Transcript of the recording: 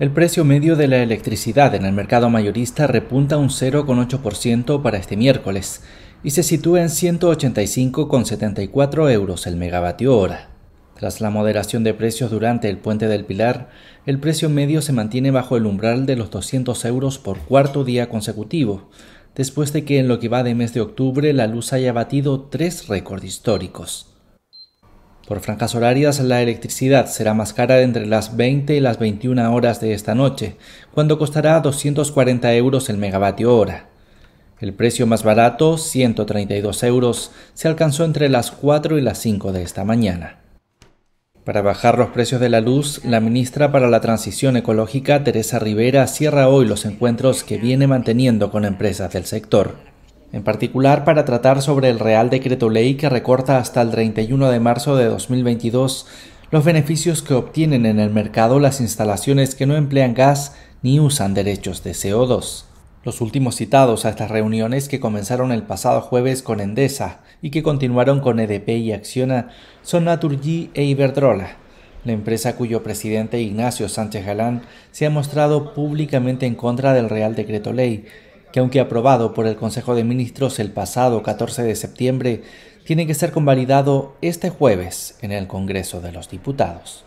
El precio medio de la electricidad en el mercado mayorista repunta un 0,8% para este miércoles y se sitúa en 185,74 euros el megavatio hora. Tras la moderación de precios durante el puente del Pilar, el precio medio se mantiene bajo el umbral de los 200 euros por cuarto día consecutivo, después de que en lo que va de mes de octubre la luz haya batido tres récords históricos. Por franjas horarias, la electricidad será más cara entre las 20 y las 21 horas de esta noche, cuando costará 240 euros el megavatio hora. El precio más barato, 132 euros, se alcanzó entre las 4 y las 5 de esta mañana. Para bajar los precios de la luz, la ministra para la Transición Ecológica, Teresa Rivera, cierra hoy los encuentros que viene manteniendo con empresas del sector en particular para tratar sobre el Real Decreto Ley que recorta hasta el 31 de marzo de 2022 los beneficios que obtienen en el mercado las instalaciones que no emplean gas ni usan derechos de CO2. Los últimos citados a estas reuniones que comenzaron el pasado jueves con Endesa y que continuaron con EDP y Acciona son Naturgy e Iberdrola, la empresa cuyo presidente Ignacio Sánchez Galán se ha mostrado públicamente en contra del Real Decreto Ley que aunque aprobado por el Consejo de Ministros el pasado 14 de septiembre, tiene que ser convalidado este jueves en el Congreso de los Diputados.